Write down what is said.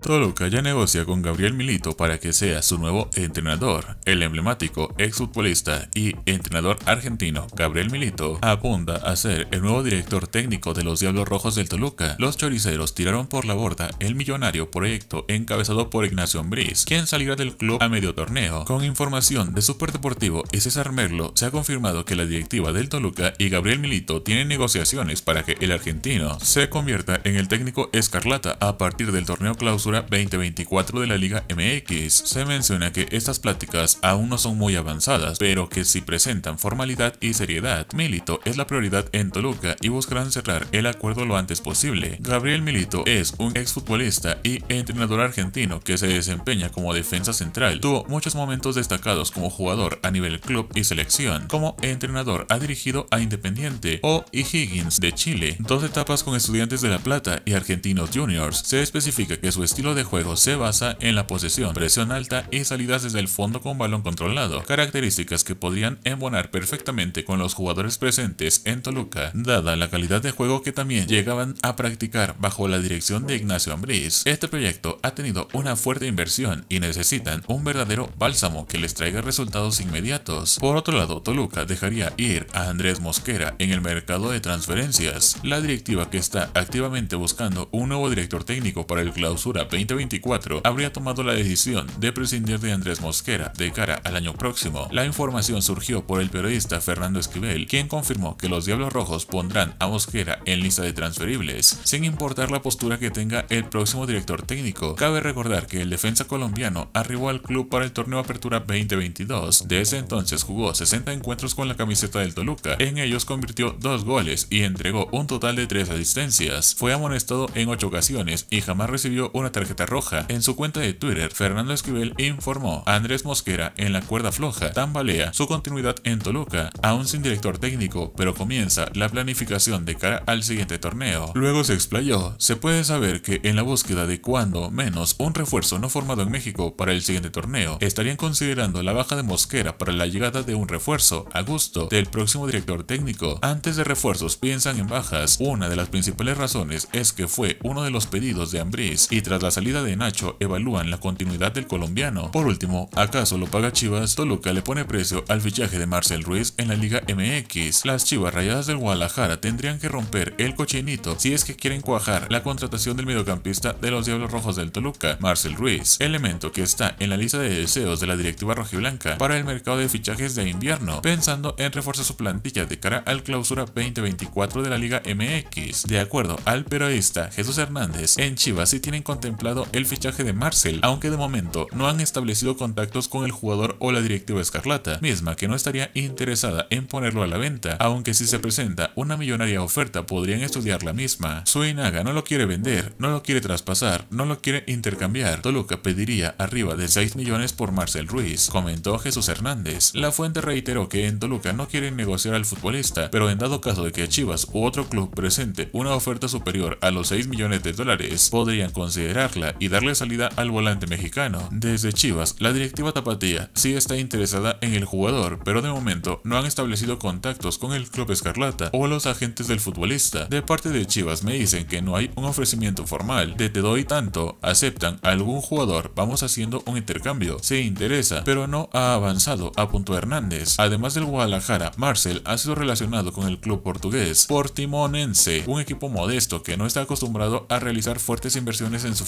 Toluca ya negocia con Gabriel Milito para que sea su nuevo entrenador. El emblemático exfutbolista y entrenador argentino Gabriel Milito apunta a ser el nuevo director técnico de los Diablos Rojos del Toluca. Los choriceros tiraron por la borda el millonario proyecto encabezado por Ignacio Ambriz, quien salirá del club a medio torneo. Con información de Superdeportivo y César Merlo, se ha confirmado que la directiva del Toluca y Gabriel Milito tienen negociaciones para que el argentino se convierta en el técnico escarlata a partir del torneo clausura 2024 de la Liga MX, se menciona que estas pláticas aún no son muy avanzadas, pero que si presentan formalidad y seriedad, Milito es la prioridad en Toluca y buscarán cerrar el acuerdo lo antes posible. Gabriel Milito es un exfutbolista y entrenador argentino que se desempeña como defensa central. Tuvo muchos momentos destacados como jugador a nivel club y selección. Como entrenador ha dirigido a Independiente o Higgins de Chile, dos etapas con Estudiantes de La Plata y Argentinos Juniors. Se especifica que su el estilo de juego se basa en la posesión, presión alta y salidas desde el fondo con balón controlado, características que podrían embonar perfectamente con los jugadores presentes en Toluca, dada la calidad de juego que también llegaban a practicar bajo la dirección de Ignacio Ambriz. Este proyecto ha tenido una fuerte inversión y necesitan un verdadero bálsamo que les traiga resultados inmediatos. Por otro lado, Toluca dejaría ir a Andrés Mosquera en el mercado de transferencias. La directiva que está activamente buscando un nuevo director técnico para el clausura 2024 habría tomado la decisión de prescindir de Andrés Mosquera de cara al año próximo. La información surgió por el periodista Fernando Esquivel, quien confirmó que los Diablos Rojos pondrán a Mosquera en lista de transferibles, sin importar la postura que tenga el próximo director técnico. Cabe recordar que el defensa colombiano arribó al club para el torneo Apertura 2022. Desde entonces jugó 60 encuentros con la camiseta del Toluca. En ellos convirtió dos goles y entregó un total de tres asistencias. Fue amonestado en ocho ocasiones y jamás recibió una tarjeta roja. En su cuenta de Twitter, Fernando Esquivel informó a Andrés Mosquera en la cuerda floja tambalea su continuidad en Toluca, aún sin director técnico, pero comienza la planificación de cara al siguiente torneo. Luego se explayó, se puede saber que en la búsqueda de cuando menos un refuerzo no formado en México para el siguiente torneo, estarían considerando la baja de Mosquera para la llegada de un refuerzo a gusto del próximo director técnico. Antes de refuerzos piensan en bajas, una de las principales razones es que fue uno de los pedidos de Ambriz y tras la salida de Nacho evalúan la continuidad del colombiano. Por último, ¿acaso lo paga Chivas? Toluca le pone precio al fichaje de Marcel Ruiz en la Liga MX. Las Chivas Rayadas del Guadalajara tendrían que romper el cochinito si es que quieren cuajar la contratación del mediocampista de los Diablos Rojos del Toluca, Marcel Ruiz, elemento que está en la lista de deseos de la directiva rojiblanca para el mercado de fichajes de invierno, pensando en reforzar su plantilla de cara al clausura 2024 de la Liga MX. De acuerdo al periodista Jesús Hernández, en Chivas sí tienen contenido el fichaje de Marcel, aunque de momento no han establecido contactos con el jugador o la directiva escarlata, misma que no estaría interesada en ponerlo a la venta, aunque si se presenta una millonaria oferta podrían estudiar la misma. Suinaga no lo quiere vender, no lo quiere traspasar, no lo quiere intercambiar. Toluca pediría arriba de 6 millones por Marcel Ruiz, comentó Jesús Hernández. La fuente reiteró que en Toluca no quieren negociar al futbolista, pero en dado caso de que Chivas u otro club presente una oferta superior a los 6 millones de dólares, podrían considerar y darle salida al volante mexicano. Desde Chivas, la directiva tapatía sí está interesada en el jugador, pero de momento no han establecido contactos con el club escarlata o los agentes del futbolista. De parte de Chivas me dicen que no hay un ofrecimiento formal de te doy tanto, aceptan a algún jugador, vamos haciendo un intercambio, se interesa, pero no ha avanzado, apuntó Hernández. Además del Guadalajara, Marcel ha sido relacionado con el club portugués Portimonense, un equipo modesto que no está acostumbrado a realizar fuertes inversiones en su